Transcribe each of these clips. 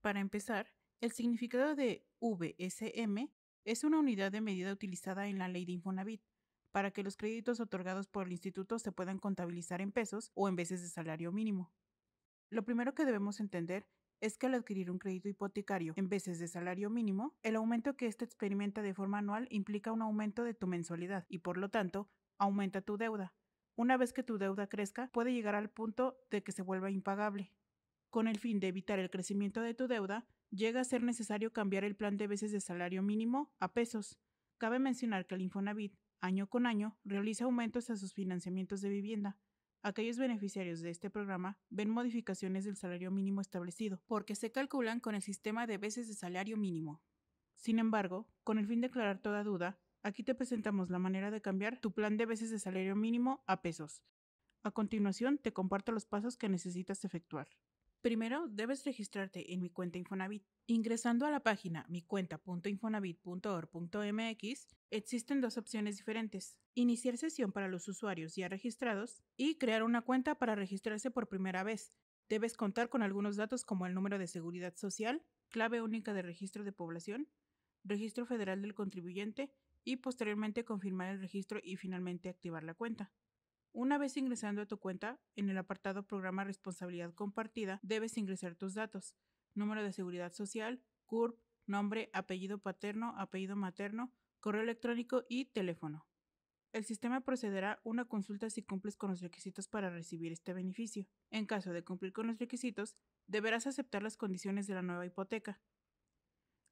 Para empezar, el significado de VSM es una unidad de medida utilizada en la ley de Infonavit para que los créditos otorgados por el instituto se puedan contabilizar en pesos o en veces de salario mínimo. Lo primero que debemos entender es que al adquirir un crédito hipotecario en veces de salario mínimo, el aumento que éste experimenta de forma anual implica un aumento de tu mensualidad y por lo tanto aumenta tu deuda. Una vez que tu deuda crezca, puede llegar al punto de que se vuelva impagable con el fin de evitar el crecimiento de tu deuda, llega a ser necesario cambiar el plan de veces de salario mínimo a pesos. Cabe mencionar que el Infonavit, año con año, realiza aumentos a sus financiamientos de vivienda. Aquellos beneficiarios de este programa ven modificaciones del salario mínimo establecido, porque se calculan con el sistema de veces de salario mínimo. Sin embargo, con el fin de aclarar toda duda, aquí te presentamos la manera de cambiar tu plan de veces de salario mínimo a pesos. A continuación, te comparto los pasos que necesitas efectuar. Primero, debes registrarte en mi cuenta Infonavit. Ingresando a la página micuenta.infonavit.org.mx, existen dos opciones diferentes. Iniciar sesión para los usuarios ya registrados y crear una cuenta para registrarse por primera vez. Debes contar con algunos datos como el número de seguridad social, clave única de registro de población, registro federal del contribuyente y posteriormente confirmar el registro y finalmente activar la cuenta. Una vez ingresando a tu cuenta, en el apartado Programa Responsabilidad Compartida, debes ingresar tus datos, número de seguridad social, CURP, nombre, apellido paterno, apellido materno, correo electrónico y teléfono. El sistema procederá una consulta si cumples con los requisitos para recibir este beneficio. En caso de cumplir con los requisitos, deberás aceptar las condiciones de la nueva hipoteca.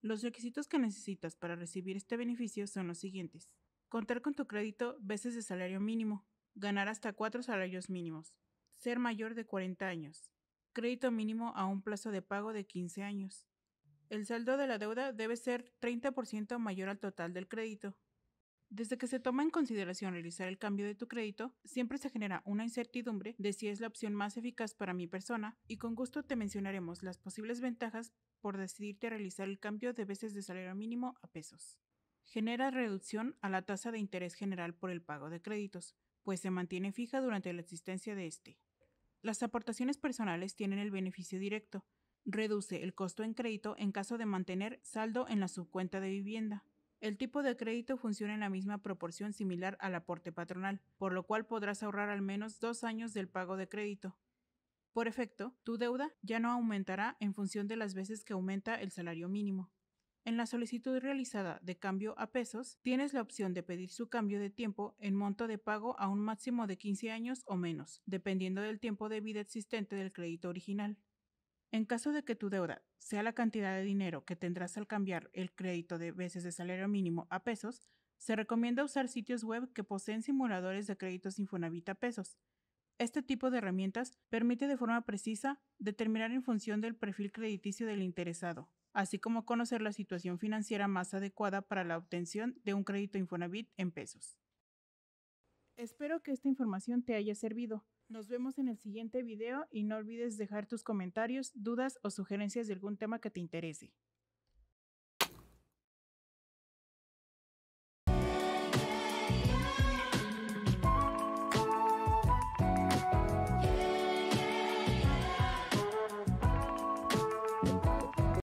Los requisitos que necesitas para recibir este beneficio son los siguientes. Contar con tu crédito veces de salario mínimo, ganar hasta cuatro salarios mínimos, ser mayor de 40 años, crédito mínimo a un plazo de pago de 15 años. El saldo de la deuda debe ser 30% mayor al total del crédito. Desde que se toma en consideración realizar el cambio de tu crédito, siempre se genera una incertidumbre de si es la opción más eficaz para mi persona y con gusto te mencionaremos las posibles ventajas por decidirte a realizar el cambio de veces de salario mínimo a pesos. Genera reducción a la tasa de interés general por el pago de créditos, pues se mantiene fija durante la existencia de este. Las aportaciones personales tienen el beneficio directo. Reduce el costo en crédito en caso de mantener saldo en la subcuenta de vivienda. El tipo de crédito funciona en la misma proporción similar al aporte patronal, por lo cual podrás ahorrar al menos dos años del pago de crédito. Por efecto, tu deuda ya no aumentará en función de las veces que aumenta el salario mínimo. En la solicitud realizada de cambio a pesos, tienes la opción de pedir su cambio de tiempo en monto de pago a un máximo de 15 años o menos, dependiendo del tiempo de vida existente del crédito original. En caso de que tu deuda sea la cantidad de dinero que tendrás al cambiar el crédito de veces de salario mínimo a pesos, se recomienda usar sitios web que poseen simuladores de créditos Infonavit a pesos. Este tipo de herramientas permite de forma precisa determinar en función del perfil crediticio del interesado así como conocer la situación financiera más adecuada para la obtención de un crédito Infonavit en pesos. Espero que esta información te haya servido. Nos vemos en el siguiente video y no olvides dejar tus comentarios, dudas o sugerencias de algún tema que te interese.